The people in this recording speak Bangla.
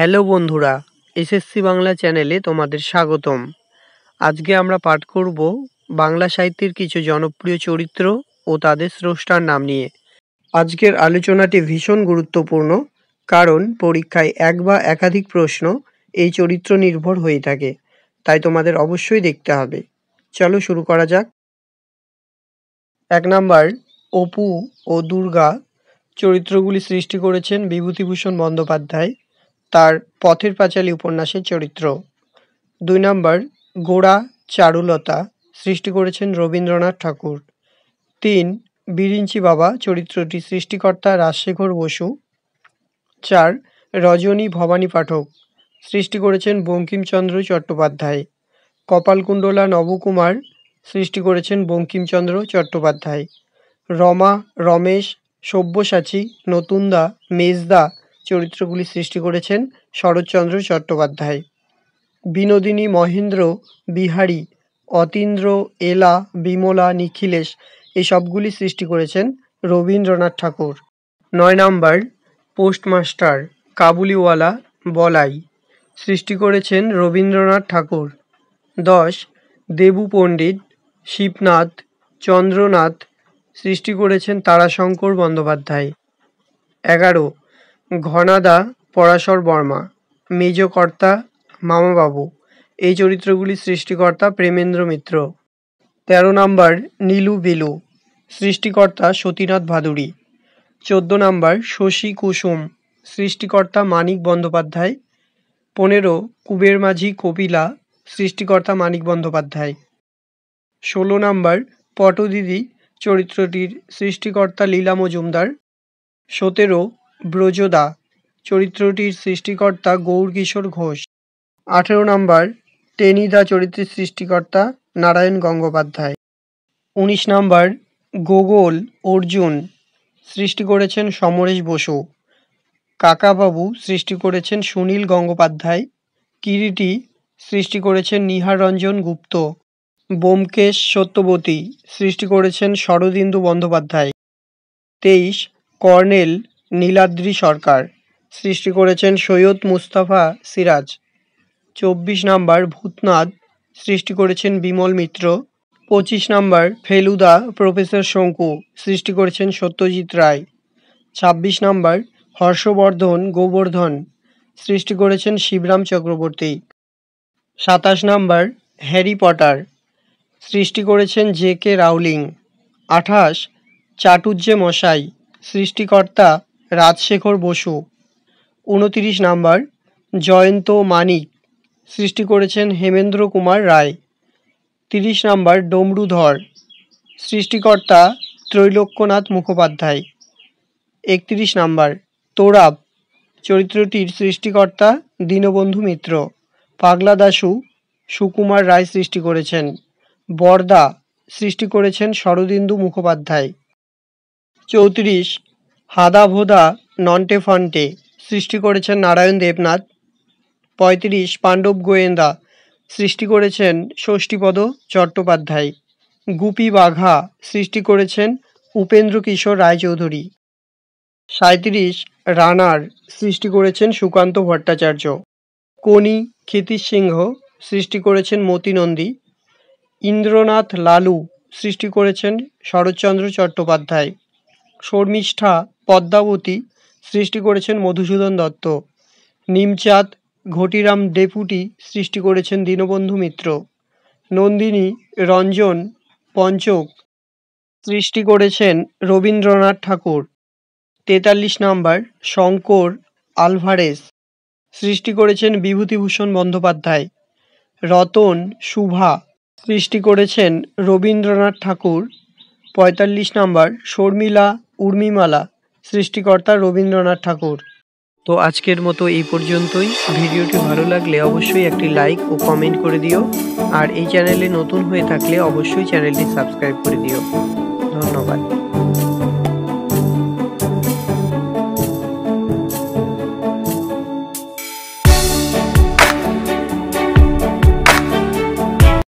হ্যালো বন্ধুরা এসএসসি বাংলা চ্যানেলে তোমাদের স্বাগতম আজকে আমরা পাঠ করব বাংলা সাহিত্যের কিছু জনপ্রিয় চরিত্র ও তাদের স্রষ্টার নাম নিয়ে আজকের আলোচনাটি ভীষণ গুরুত্বপূর্ণ কারণ পরীক্ষায় এক বা একাধিক প্রশ্ন এই চরিত্র নির্ভর হয়ে থাকে তাই তোমাদের অবশ্যই দেখতে হবে চলো শুরু করা যাক এক নাম্বার অপু ও দুর্গা চরিত্রগুলি সৃষ্টি করেছেন বিভূতিভূষণ বন্দ্যোপাধ্যায় তার পথের পাঁচালী উপন্যাসের চরিত্র দুই নম্বর গোড়া চারুলতা সৃষ্টি করেছেন রবীন্দ্রনাথ ঠাকুর তিন বিরিঞ্চি বাবা চরিত্রটি সৃষ্টিকর্তা রাজশেখর বসু চার রজনী ভবানী পাঠক সৃষ্টি করেছেন বঙ্কিমচন্দ্র চট্টোপাধ্যায় কপালকুণ্ডলা নবকুমার সৃষ্টি করেছেন বঙ্কিমচন্দ্র চট্টোপাধ্যায় রমা রমেশ সব্যসাচী দা মেজদা চরিত্রগুলি সৃষ্টি করেছেন শরৎচন্দ্র চট্টোপাধ্যায় বিনোদিনী মহেন্দ্র বিহারী অতীন্দ্র এলা বিমলা নিখিলেশ এসবগুলি সৃষ্টি করেছেন রবীন্দ্রনাথ ঠাকুর নয় নম্বর পোস্টমাস্টার কাবুলিওয়ালা বলাই সৃষ্টি করেছেন রবীন্দ্রনাথ ঠাকুর দশ দেবু পণ্ডিত শিবনাথ চন্দ্রনাথ সৃষ্টি করেছেন তারাশঙ্কর বন্দ্যোপাধ্যায় এগারো ঘনাদা পরাশর বর্মা মেজকর্তা মামাবাবু এই চরিত্রগুলির সৃষ্টিকর্তা প্রেমেন্দ্র মিত্র তেরো নাম্বার নীলু বিলু সৃষ্টিকর্তা সতীনাথ ভাদুড়ি চোদ্দ নাম্বার শশী কুসুম সৃষ্টিকর্তা মানিক বন্দ্যোপাধ্যায় পনেরো কুবের মাঝি কপিলা সৃষ্টিকর্তা মানিক বন্দ্যোপাধ্যায় ষোলো নাম্বার পটদিদি চরিত্রটির সৃষ্টিকর্তা লীলা মজুমদার সতেরো ব্রজদা চরিত্রটির সৃষ্টিকর্তা গৌরকিশোর ঘোষ আঠেরো নম্বর টেনিদা চরিত্রের সৃষ্টিকর্তা নারায়ণ গঙ্গোপাধ্যায় উনিশ নম্বর গোগল অর্জুন সৃষ্টি করেছেন সমরেশ বসু কাকাবাবু সৃষ্টি করেছেন সুনীল গঙ্গোপাধ্যায় কিরিটি সৃষ্টি করেছেন নিহার রঞ্জন গুপ্ত বোমকেশ সত্যবতী সৃষ্টি করেছেন শরদিন্দু বন্দ্যোপাধ্যায় তেইশ কর্নেল নীলাদ্রি সরকার সৃষ্টি করেছেন সৈয়দ মুস্তাফা সিরাজ চব্বিশ নাম্বার ভূতনাথ সৃষ্টি করেছেন বিমল মিত্র পঁচিশ নাম্বার ফেলুদা প্রফেসর শঙ্কু সৃষ্টি করেছেন সত্যজিৎ রায় ছাব্বিশ নাম্বার হর্ষবর্ধন গোবর্ধন সৃষ্টি করেছেন শিবরাম চক্রবর্তী সাতাশ নাম্বার হ্যারি পটার সৃষ্টি করেছেন জে কে রাউলিং আঠাশ চাটুজ্জে মশাই সৃষ্টিকর্তা রাজশেখর বসু উনতিরিশ নাম্বার জয়ন্ত মানিক সৃষ্টি করেছেন হেমেন্দ্র কুমার রায় তিরিশ নাম্বার ডমরুধর সৃষ্টিকর্তা ত্রৈলোক্যনাথ মুখোপাধ্যায় একত্রিশ নাম্বার তোরাব চরিত্রটির সৃষ্টিকর্তা দীনবন্ধু মিত্র পাগলা দাসু সুকুমার রায় সৃষ্টি করেছেন বর্দা সৃষ্টি করেছেন শরদিন্দু মুখোপাধ্যায় চৌত্রিশ হাদাভোদা নন্টে ফন্টে সৃষ্টি করেছেন নারায়ণ দেবনাথ পঁয়ত্রিশ পাণ্ডব গোয়েন্দা সৃষ্টি করেছেন ষষ্ঠীপদ চট্টোপাধ্যায় গুপি বাঘা সৃষ্টি করেছেন উপেন্দ্র কিশোর রায়চৌধুরী সাঁত্রিশ রানার সৃষ্টি করেছেন সুকান্ত ভট্টাচার্য কোনি ক্ষিতিশ সিংহ সৃষ্টি করেছেন মতিনন্দী ইন্দ্রনাথ লালু সৃষ্টি করেছেন শরৎচন্দ্র চট্টোপাধ্যায় শর্মিষ্ঠা পদ্মাবতী সৃষ্টি করেছেন মধুসূদন দত্ত নিমচাঁদ ঘটিরাম ডেপুটি সৃষ্টি করেছেন দীনবন্ধু মিত্র নন্দিনী রঞ্জন পঞ্চক সৃষ্টি করেছেন রবীন্দ্রনাথ ঠাকুর তেতাল্লিশ নাম্বার শঙ্কর আলভারেস সৃষ্টি করেছেন বিভূতিভূষণ বন্দ্যোপাধ্যায় রতন শুভা সৃষ্টি করেছেন রবীন্দ্রনাথ ঠাকুর পঁয়তাল্লিশ নাম্বার শর্মিলা উর্মিমালা সৃষ্টিকর্তা রবীন্দ্রনাথ ঠাকুর তো আজকের মতো এই পর্যন্তই ভিডিওটি ভালো লাগলে অবশ্যই একটি লাইক ও কমেন্ট করে দিও আর এই চ্যানেলে নতুন হয়ে থাকলে অবশ্যই চ্যানেলটি সাবস্ক্রাইব করে দিও ধন্যবাদ